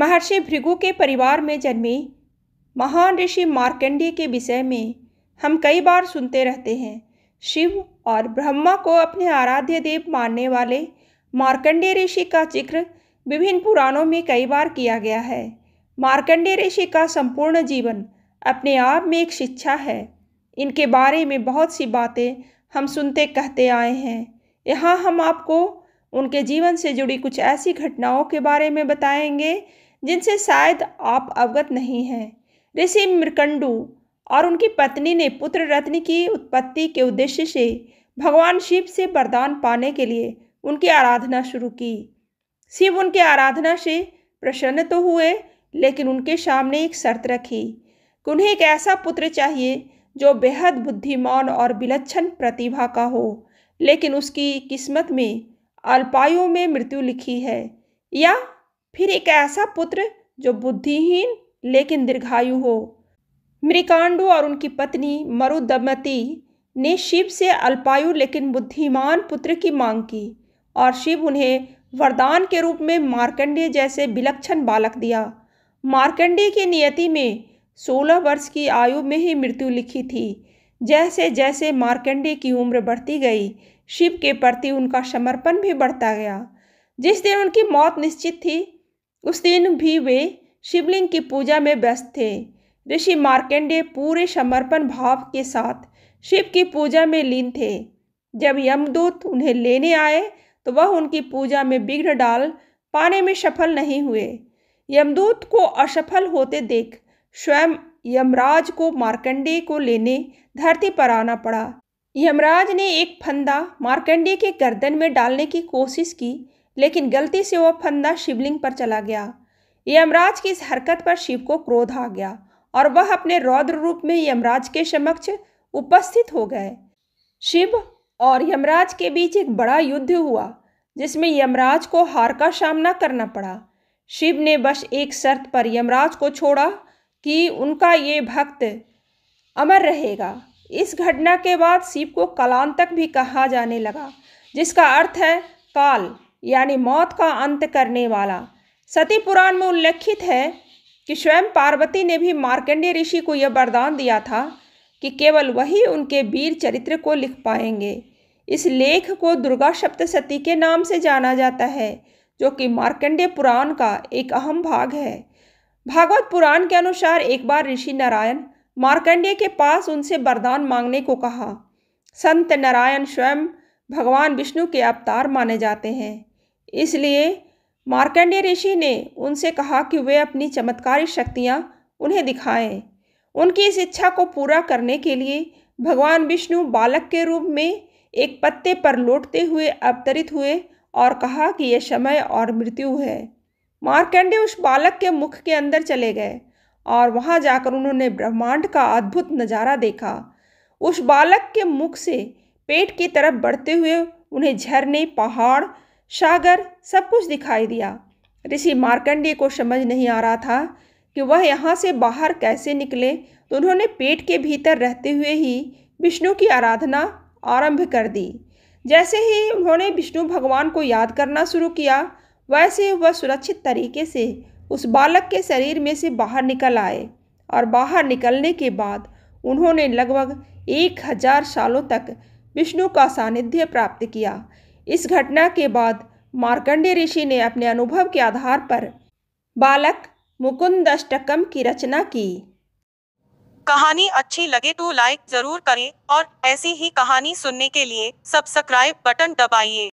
महर्षि भृगु के परिवार में जन्मे महान ऋषि मार्कंडेय के विषय में हम कई बार सुनते रहते हैं शिव और ब्रह्मा को अपने आराध्य देव मानने वाले मार्कंडेय ऋषि का जिक्र विभिन्न पुराणों में कई बार किया गया है मार्कंडेय ऋषि का संपूर्ण जीवन अपने आप में एक शिक्षा है इनके बारे में बहुत सी बातें हम सुनते कहते आए हैं यहाँ हम आपको उनके जीवन से जुड़ी कुछ ऐसी घटनाओं के बारे में बताएंगे जिनसे शायद आप अवगत नहीं हैं ऋषि मृकंडू और उनकी पत्नी ने पुत्र रत्न की उत्पत्ति के उद्देश्य से भगवान शिव से वरदान पाने के लिए उनकी आराधना शुरू की शिव उनकी आराधना से प्रसन्न तो हुए लेकिन उनके सामने एक शर्त रखी कि उन्हें एक ऐसा पुत्र चाहिए जो बेहद बुद्धिमान और विलक्षण प्रतिभा का हो लेकिन उसकी किस्मत में अल्पायु में मृत्यु लिखी है या फिर एक ऐसा पुत्र जो बुद्धिहीन लेकिन दीर्घायु हो मृकांडो और उनकी पत्नी मरुदमती ने शिव से अल्पायु लेकिन बुद्धिमान पुत्र की मांग की और शिव उन्हें वरदान के रूप में मार्कंडेय जैसे विलक्षण बालक दिया मार्कंडेय की नियति में सोलह वर्ष की आयु में ही मृत्यु लिखी थी जैसे जैसे मार्कंडेय की उम्र बढ़ती गई शिव के प्रति उनका समर्पण भी बढ़ता गया जिस दिन उनकी मौत निश्चित थी उस दिन भी वे शिवलिंग की पूजा में व्यस्त थे ऋषि मार्कंडे पूरे समर्पण भाव के साथ शिव की पूजा में लीन थे जब यमदूत उन्हें लेने आए तो वह उनकी पूजा में विघ्न डाल पाने में सफल नहीं हुए यमदूत को असफल होते देख स्वयं यमराज को मार्कंडे को लेने धरती पर आना पड़ा यमराज ने एक फंदा मार्कंडे के गर्दन में डालने की कोशिश की लेकिन गलती से वह फंदा शिवलिंग पर चला गया यमराज की इस हरकत पर शिव को क्रोध आ गया और वह अपने रौद्र रूप में यमराज के समक्ष उपस्थित हो गए शिव और यमराज के बीच एक बड़ा युद्ध हुआ जिसमें यमराज को हार का सामना करना पड़ा शिव ने बस एक शर्त पर यमराज को छोड़ा कि उनका ये भक्त अमर रहेगा इस घटना के बाद शिव को कलांतक भी कहा जाने लगा जिसका अर्थ है काल यानी मौत का अंत करने वाला सती पुराण में उल्लेखित है कि स्वयं पार्वती ने भी मार्कंडेय ऋषि को यह वरदान दिया था कि केवल वही उनके वीर चरित्र को लिख पाएंगे इस लेख को दुर्गा सप्तशती के नाम से जाना जाता है जो कि मार्कंडेय पुराण का एक अहम भाग है भागवत पुराण के अनुसार एक बार ऋषि नारायण मार्कंडेय के पास उनसे वरदान मांगने को कहा संत नारायण स्वयं भगवान विष्णु के अवतार माने जाते हैं इसलिए मार्कंडेय ऋषि ने उनसे कहा कि वे अपनी चमत्कारी शक्तियाँ उन्हें दिखाएं उनकी इस इच्छा को पूरा करने के लिए भगवान विष्णु बालक के रूप में एक पत्ते पर लौटते हुए अवतरित हुए और कहा कि यह समय और मृत्यु है मार्कंडे उस बालक के मुख के अंदर चले गए और वहाँ जाकर उन्होंने ब्रह्मांड का अद्भुत नज़ारा देखा उस बालक के मुख से पेट की तरफ बढ़ते हुए उन्हें झरने पहाड़ सागर सब कुछ दिखाई दिया ऋषि मार्कंडेय को समझ नहीं आ रहा था कि वह यहाँ से बाहर कैसे निकले तो उन्होंने पेट के भीतर रहते हुए ही विष्णु की आराधना आरंभ कर दी जैसे ही उन्होंने विष्णु भगवान को याद करना शुरू किया वैसे वह सुरक्षित तरीके से उस बालक के शरीर में से बाहर निकल आए और बाहर निकलने के बाद उन्होंने लगभग एक हजार सालों तक विष्णु का सानिध्य प्राप्त किया इस घटना के बाद मार्कंडे ऋषि ने अपने अनुभव के आधार पर बालक मुकुंद अष्टकम की रचना की कहानी अच्छी लगे तो लाइक जरूर करें और ऐसी ही कहानी सुनने के लिए सब्सक्राइब बटन दबाइए